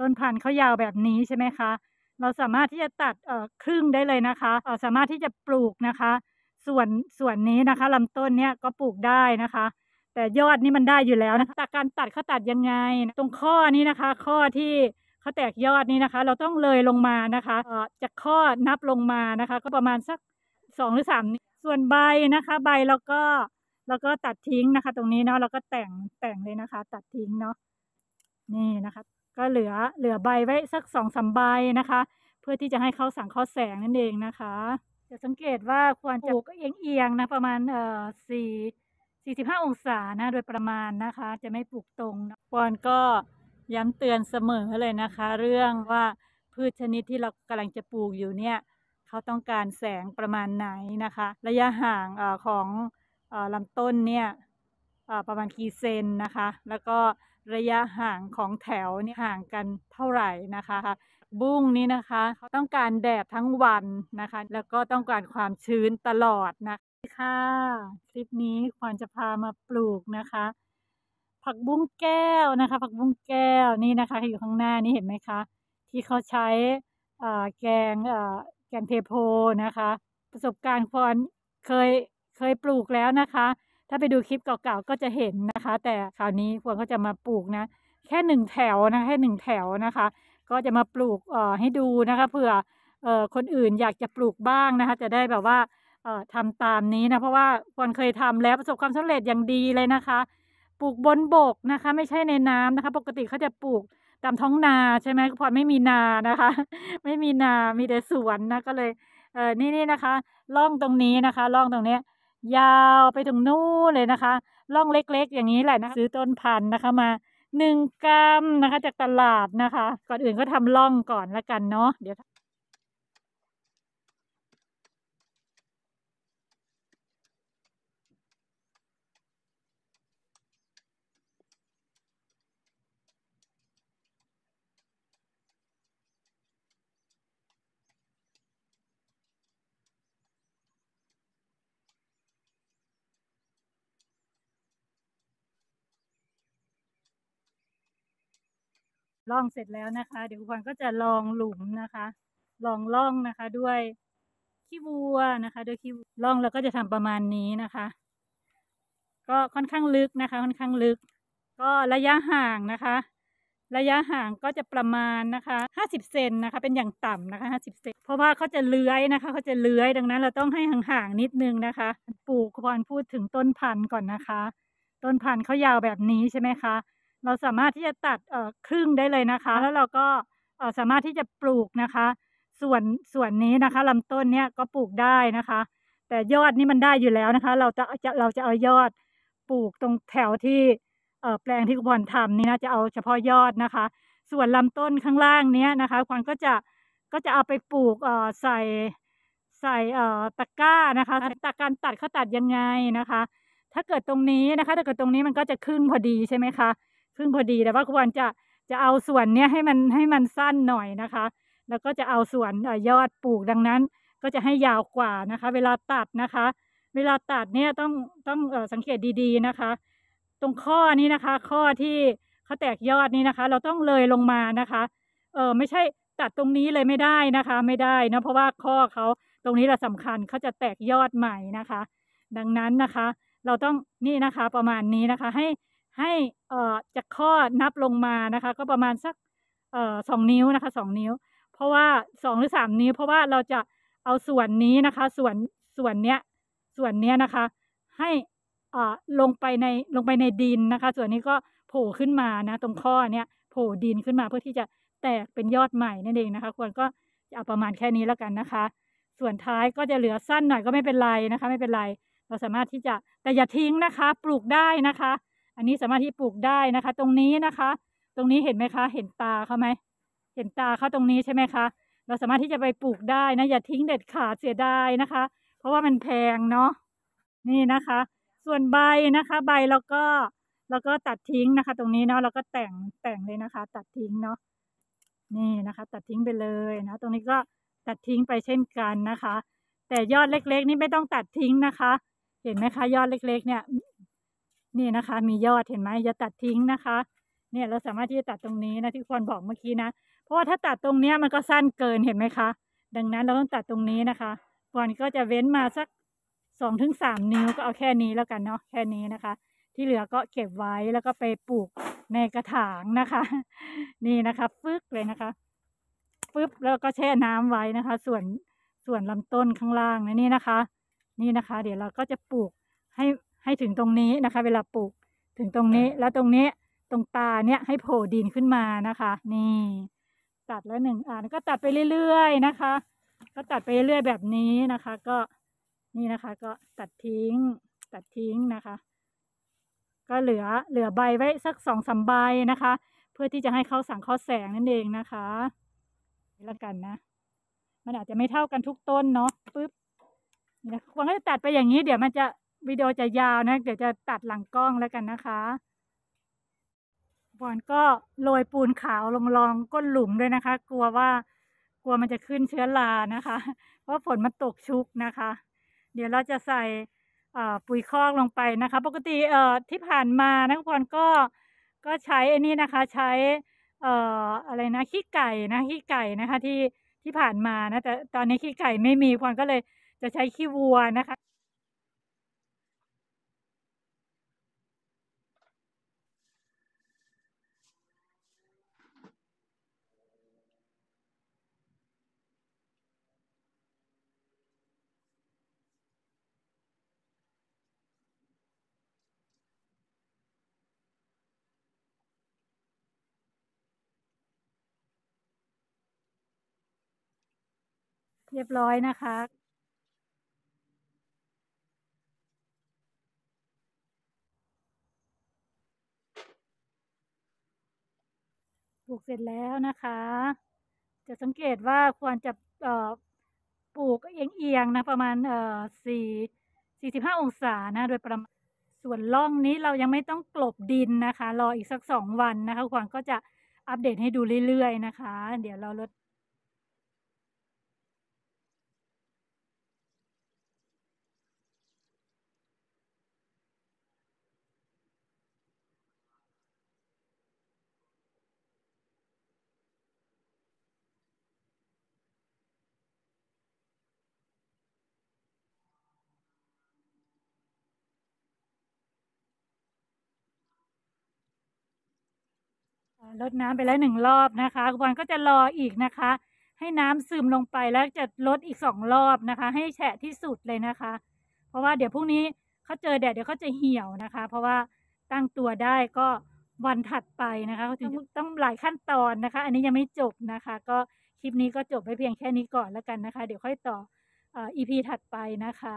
ต้นพันธุ์เขายาวแบบนี้ใช่ไหมคะ เราสามารถที่จะตัดครึ่งได้เลยนะคะสามารถที่จะปลูกนะคะ ส่วนส่วนนี้นะคะลำต้นเนี้ยก็ปลูกได้นะคะ แต่ยอดนี่มันได้อยู่แล้วนะคะแต่การตัดเขาตัดยังไงตรงข้อนี้นะคะ ข้อที่เขาแตกยอดนี้นะคะ เราต้องเลยลงมานะคะจากข้อนับลงมานะคะ ก็ประมาณสักสองหรือสามส่วนใบนะคะ ใบเราก็แล้วก็ตัดทิ้งนะคะ ตรงนี้เนาะเราก็แต่งแต่งเลยนะคะ ตัดทิ้งเนาะนี่นะคะก็เหลือเหลือใบไว้สักสองสาใบนะคะ เพื่อที่จะให้เขาสังเคราะห์แสงนั่นเองนะคะ จะสังเกตว่าควรจะปลูกเอียงๆนะประมาณเอ่อสี่สี่สิบห้าองศานะโดยประมาณนะคะ จะไม่ปลูกตรงนะปอนก็ย้ำเตือนเสมอเลยนะคะ เรื่องว่าพืชชนิดที่เรากำลังจะปลูกอยู่เนี่ยเขาต้องการแสงประมาณไหนนะคะ ระยะห่างอของอลำต้นเนี่ยประมาณกี่เซนนะคะแล้วก็ระยะห่างของแถวนี่ห่างกันเท่าไหร่นะคะบุ้งนี้นะคะ ต้องการแดดทั้งวันนะคะ แล้วก็ต้องการความชื้นตลอดนะค่ะคลิปนี้ควรจะพามาปลูกนะคะ ผักบุ้งแก้วนะคะ ผักบุ้งแก้วนี่นะคะอยู่ข้างหน้านี่เห็นไหมคะ ที่เขาใช้แกงแกงเทโพนะคะ ประสบการณ์ควรเคยเคยปลูกแล้วนะคะถ้าไปดูคลิปเก่าๆก็จะเห็นนะคะ แต่คราวนี้พวงก็จะมาปลูกนะแค่หนึ่งแถวนะแค่หนึ่งแถวนะคะ ก็จะมาปลูกเอ่อให้ดูนะคะเผื่อเอ่อคนอื่นอยากจะปลูกบ้างนะคะ จะได้แบบว่าเอ่อทำตามนี้นะเพราะว่าควรเคยทำแล้วประสบความสำเร็จอย่างดีเลยนะคะ ปลูกบนบกนะคะ ไม่ใช่ในน้ำนะคะ ปกติเขาจะปลูกตามท้องนาใช่ไหมพรไม่มีนานะคะ ไม่มีนา มีแต่สวนนะก็เลยเออนี่นี่นะคะร่องตรงนี้นะคะร่องตรงเนี้ยยาวไปถึงนู่นเลยนะคะร่องเล็กๆ อย่างนี้แหละนะ ซื้อต้นพันธุ์นะคะมาหนึ่งกรัมนะคะจากตลาดนะคะ ก่อนอื่นก็ทำร่องก่อนละกันเนาะ เดี๋ยวล่อง เสร็จแล้วนะคะเดี๋ยวครณพรก็จะลองหลุมนะคะ ลองล่องนะคะ ด้วยขี้วัวนะคะด้วยขี้ล่องแล้วก็จะทำประมาณนี้นะคะ ก็ค่อนข้างลึกนะคะ ค่อนข้างลึก ก็ระยะห่างนะคะ ระยะห่างก็จะประมาณนะคะห้าสิบเซนนะคะ เป็นอย่างต่ำนะคะห้าสิบเซนเพราะว่าเขาจะเลื้อยนะคะเขาจะเลื้อยดังนั้น เราต้องให้ ห่างๆนิดนึงนะคะปลูกควูพรพูดถึงต้นพันธุ์ก่อนนะคะ ต้นพันธุ์เขายาวแบบนี้ใช่ไหมคะเราสามารถที่จะตัดครึ่งได้เลยนะคะ แล้วเราก็สามารถที่จะปลูกนะคะ ส่วนส่วนนี้นะคะลำต้นเนี้ยก็ปลูกได้นะคะ แต่ยอดนี่มันได้อยู่แล้วนะคะเราจะจะเราจะเอายอดปลูกตรงแถวที่แปลงที่คุณพรทำนี่นะจะเอาเฉพาะยอดนะคะ ส่วนลำต้นข้างล่างเนี้ยนะคะควันก็จะก็จะเอาไปปลูกใส่ใส่ตะกร้านะคะตะการตัดเขาตัดยังไงนะคะ ถ้าเกิดตรงนี้นะคะถ้าเกิดตรงนี้มันก็จะครึ่งพอดีใช่ไหมคะพึ่งพอดีแต่ว่าควรจะจะเอาส่วนเนี้ยให้มันให้มันสั้นหน่อยนะคะ แล้วก็จะเอาส่วนยอดปลูกดังนั้น ก็จะให้ยาวกว่านะคะ เวลาตัดนะคะ เวลาตัดเนี่ยต้องต้องสังเกตดีๆนะคะ ตรงข้อนี้นะคะข้อที่เขาแตกยอดนี้นะคะเราต้องเลยลงมานะคะเออไม่ใช่ตัดตรงนี้เลยไม่ได้นะคะ ไม่ได้นะเพราะว่าข้อเขาตรงนี้เราสำคัญเขาจะแตกยอดใหม่นะคะ ดังนั้นนะคะ เราต้องนี่นะคะประมาณนี้นะคะให้ให้เอ่อจากข้อนับลงมานะคะ ก็ประมาณสักเอ่อสองนิ้วนะคะสองนิ้ว เพราะว่าสองหรือสามนิ้วเพราะว่าเราจะเอาส่วนนี้นะคะ ส่วนส่วนเนี้ยส่วนเนี้ยนะคะให้อ่อลงไปในลงไปในดินนะคะ ส่วนนี้ก็โผล่ขึ้นมานะ ตรงข้อเนี้ยโผล่ดินขึ้นมา เพื่อที่จะแตกเป็นยอดใหม่นั่นเองนะคะ ควรก็เอาประมาณแค่นี้แล้วกันนะคะ ส่วนท้ายก็จะเหลือสั้นหน่อยก็ไม่เป็นไรนะคะไม่เป็นไร เราสามารถที่จะแต่อย่าทิ้งนะคะ ปลูกได้นะคะอันนี้สามารถที่ปลูกได้นะคะตรงนี้นะคะ ตรงนี้เห็นไหมคะ เห็นตาเขาไหมเห็นตาเขาตรงนี้ใช่ไหมคะเราสามารถที่จะไปปลูกได้นะอย่าทิ้งเด็ดขาดเสียดายนะคะ เพราะว่ามันแพงเนาะนี่นะคะ ส่วนใบนะคะ ใบเราก็เราก็ตัดทิ้งนะคะ ตรงนี้เนาะเราก็แต่งแต่งเลยนะคะ ตัดทิ้งเนาะนี่นะคะ ตัดทิ้งไปเลยนะตรงนี้ก็ตัดทิ้งไปเช่นกันนะคะ แต่ยอดเล็ก ๆ นี่ไม่ต้องตัดทิ้งนะคะ เห็นไหมคะยอดเล็ก ๆ เนี่ยนี่นะคะ มียอดเห็นไหมอย่าตัดทิ้งนะคะ เนี่ยเราสามารถที่จะตัดตรงนี้นะที่ควรบอกเมื่อกี้นะเพราะว่าถ้าตัดตรงเนี้ยมันก็สั้นเกินเห็นไหมคะดังนั้นเราต้องตัดตรงนี้นะคะ ก่อนก็จะเว้นมาสักสองถึงสามนิ้วก็เอาแค่นี้แล้วกันเนาะแค่นี้นะคะ ที่เหลือก็เก็บไว้แล้วก็ไปปลูกในกระถางนะคะ นี่นะคะฟึกเลยนะคะปึ๊บแล้วก็แช่น้ำไว้นะคะ ส่วนส่วนลำต้นข้างล่างนะนี่นะคะ นี่นะคะ เดี๋ยวเราก็จะปลูกให้ให้ถึงตรงนี้นะคะ เวลาปลูกถึงตรงนี้แล้วตรงนี้ตรงตาเนี่ยให้โผล่ดินขึ้นมานะคะ นี่ ตัดแล้วหนึ่งอ่านก็ตัดไปเรื่อยๆนะคะ ก็ตัดไปเรื่อย ๆ แบบนี้นะคะ ก็นี่นะคะก็ตัดทิ้ง ตัดทิ้งนะคะ ก็เหลือเหลือใบไว้สักสองสาใบนะคะ เพื่อที่จะให้เขาสัรงขห์แสงนั่นเองนะคะนี่ละกันนะมันอาจจะไม่เท่ากันทุกต้นเนาะปึ๊บนี่นะควรก็จะตัดไปอย่างนี้เดี๋ยวมันจะวิดีโอจะยาวนะ เดี๋ยวจะตัดหลังกล้องแล้วกันนะคะบอนก็โรยปูนขาวลงรองก้นหลุมด้วยนะคะ กลัวว่ากลัวมันจะขึ้นเชื้อรานะคะ เพราะฝนมันตกชุกนะคะ เดี๋ยวเราจะใส่ปุ๋ยคอกลงไปนะคะ ปกติเออ่ที่ผ่านมานักพรก็ก็ใช้อันนี้นะคะ ใช้อ่อะไรนะขี้ไก่นะขี้ไก่นะคะ ที่ที่ผ่านมานะแต่ตอนนี้ขี้ไก่ไม่มีพรก็เลยจะใช้ขี้วัวนะคะเรียบร้อยนะคะ ปลูกเสร็จแล้วนะคะ จะสังเกตว่าควรจะปลูกเอียงๆ นะ ประมาณสี่สี่สิบห้าองศานะ โดยประมาณ ส่วนร่องนี้เรายังไม่ต้องกลบดินนะคะ รออีกสักสองวันนะคะขวังก็จะอัปเดตให้ดูเรื่อยๆ นะคะ เดี๋ยวเราลดลดน้ำไปแล้วหนึ่งรอบนะคะคุณบอลก็จะรออีกนะคะ ให้น้ำซึมลงไปแล้วจะลดอีกสองรอบนะคะ ให้แฉะที่สุดเลยนะคะ เพราะว่าเดี๋ยวพรุ่งนี้เขาเจอแดดเดี๋ยวเขาจะเหี่ยวนะคะ เพราะว่าตั้งตัวได้ก็วันถัดไปนะคะต้องต้องหลายขั้นตอนนะคะ อันนี้ยังไม่จบนะคะ ก็คลิปนี้ก็จบไปเพียงแค่นี้ก่อนแล้วกันนะคะ เดี๋ยวค่อยต่ออีพีถัดไปนะคะ